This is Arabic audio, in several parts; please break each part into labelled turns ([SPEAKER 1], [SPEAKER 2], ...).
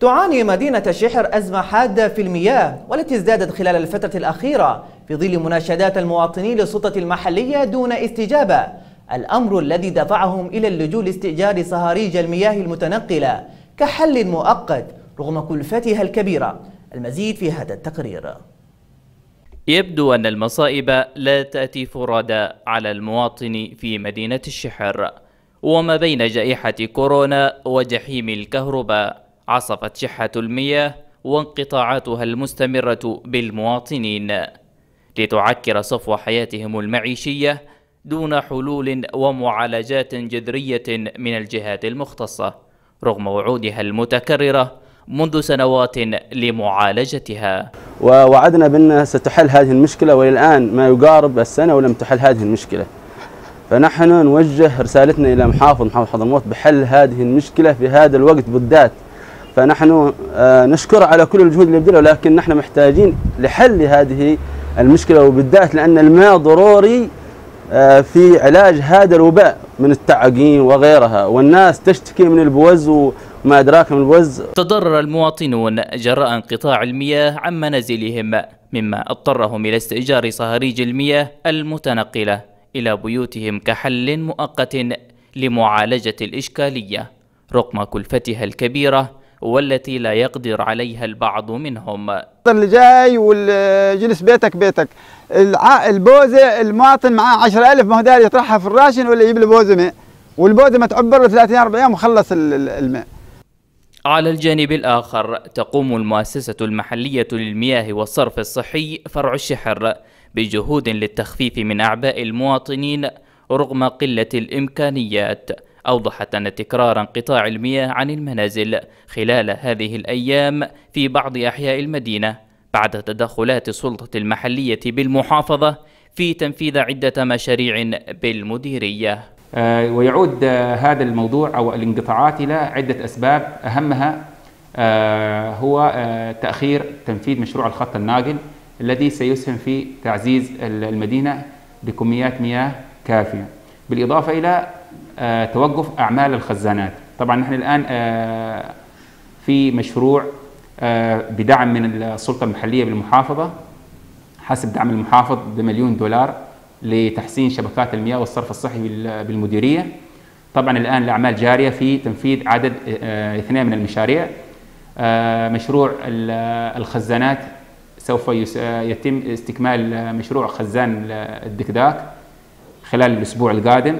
[SPEAKER 1] تعاني مدينة شحر أزمة حادة في المياه والتي ازدادت خلال الفترة الأخيرة في ظل مناشدات المواطنين للسلطة المحلية دون استجابة الأمر الذي دفعهم إلى اللجوء لاستئجار صهاريج المياه المتنقلة كحل مؤقت رغم كلفتها الكبيرة المزيد في هذا التقرير يبدو أن المصائب لا تأتي فرادى على المواطن في مدينة الشحر وما بين جائحة كورونا وجحيم الكهرباء عصفت شحة المياه وانقطاعاتها المستمرة بالمواطنين لتعكر صفو حياتهم المعيشية دون حلول ومعالجات جذرية من الجهات المختصة رغم وعودها المتكررة منذ سنوات لمعالجتها
[SPEAKER 2] ووعدنا بأنها ستحل هذه المشكلة وإلى الآن ما يقارب السنة ولم تحل هذه المشكلة فنحن نوجه رسالتنا إلى محافظ محافظ حضرموت بحل هذه المشكلة في هذا الوقت بالذات فنحن آه، نشكر على كل الجهود اللي بذلها ولكن نحن محتاجين لحل هذه المشكلة وبالذات لأن الماء ضروري آه، في علاج هذا الوباء من التعقيم وغيرها والناس تشتكي من البوز وما أدراك من البوز
[SPEAKER 1] تضرر المواطنون جراء انقطاع المياه عن منازلهم مما اضطرهم إلى استئجار صهاريج المياه المتنقلة إلى بيوتهم كحل مؤقت لمعالجة الإشكالية رغم كلفتها الكبيرة والتي لا يقدر عليها البعض منهم
[SPEAKER 2] اللي جاي والجلس بيتك بيتك البوزة المواطن معاه 10000 ألف مهدار يطرحها في الراشن ولا يجيب له بوزة ماء والبوزة ما تعبر له 30 أربع يوم وخلص الماء
[SPEAKER 1] على الجانب الآخر تقوم المؤسسة المحلية للمياه والصرف الصحي فرع الشحر بجهود للتخفيف من أعباء المواطنين رغم قلة الإمكانيات أوضحت أن تكرار انقطاع المياه عن المنازل خلال هذه الأيام في بعض أحياء المدينة بعد تدخلات السلطة المحلية بالمحافظة في تنفيذ عدة مشاريع بالمديرية
[SPEAKER 3] آه، ويعود آه، هذا الموضوع أو الانقطاعات إلى عدة أسباب أهمها آه، هو تأخير تنفيذ مشروع الخط الناقل الذي سيسهم في تعزيز المدينة بكميات مياه كافية بالإضافة إلى آه، توقف اعمال الخزانات طبعا نحن الان آه، في مشروع آه، بدعم من السلطه المحليه بالمحافظه حسب دعم المحافظ بمليون دولار لتحسين شبكات المياه والصرف الصحي بالمديريه طبعا الان الاعمال جاريه في تنفيذ عدد اثنين من المشاريع مشروع الخزانات سوف يتم استكمال مشروع خزان الدكداك خلال الاسبوع
[SPEAKER 1] القادم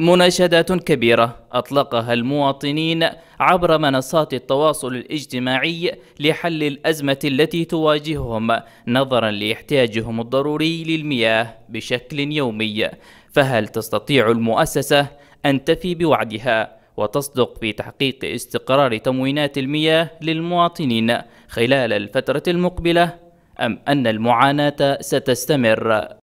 [SPEAKER 1] مناشدات كبيرة أطلقها المواطنين عبر منصات التواصل الاجتماعي لحل الأزمة التي تواجههم نظرا لاحتياجهم الضروري للمياه بشكل يومي فهل تستطيع المؤسسة أن تفي بوعدها وتصدق في تحقيق استقرار تموينات المياه للمواطنين خلال الفترة المقبلة أم أن المعاناة ستستمر؟